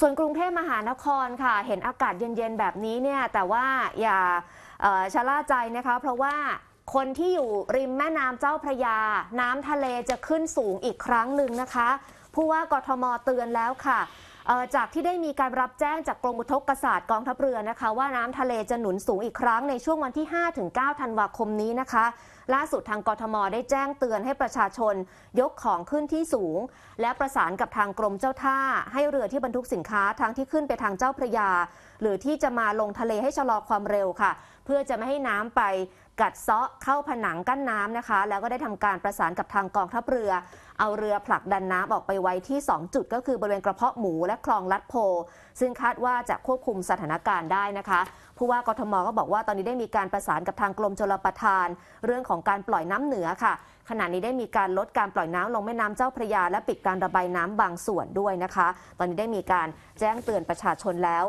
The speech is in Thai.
ส่วนกรุงเทพมหานครค่ะ เห็นอากาศเย็นๆแบบนี้เนี่ย แต่ว่าอย่าชะล่าใจนะคะเพราะว่าคนที่อยู่ริมแม่น้ำเจ้าพระยา น้ำทะเลจะขึ้นสูงอีกครั้งหนึ่งนะคะผู้ว่ากทมเตือนแล้วค่ะจากที่ได้มีการรับแจ้งจากกรมอุทกศาสตร์ กองทัพเรือนะคะว่าน้ำทะเลจะหนุนสูงอีกครั้งในช่วงวันที่ 5-9ธันวาคมนี้นะคะ ล่าสุดทางกทมได้แจ้งเตือนให้ประชาชน ยกของขึ้นที่สูง และประสานกับทางกรมเจ้าท่า ให้เรือที่บรรทุกสินค้าทั้งที่ขึ้นไปทางเจ้าพระยา หรือที่จะมาลงทะเลให้ชะลอความเร็วค่ะ เพื่อจะไม่ให้น้ำไปกัดเซาะเข้าผนังกั้นน้ำนะคะ แล้วก็ได้ทำการประสานกับทางกองทัพเรือเอาเรือผลักดันน้ำออกไปไว้ที่ 2 จุดก็คือบริเวณกระเพาะหมูและคลองลัดโพซึ่งคาดว่าจะควบคุมสถานการณ์ได้นะคะ ผู้ว่ากทมก็บอกว่า ตอนนี้ได้มีการประสานกับทางกรมชลประทาน เรื่องของการปล่อยน้ำเหนือค่ะ ขณะนี้ได้มีการลดการปล่อยน้ำลงแม่น้ำเจ้าพระยา และปิดการระบายน้ำบางส่วนด้วยนะคะ ตอนนี้ได้มีการแจ้งเตือนประชาชนแล้ว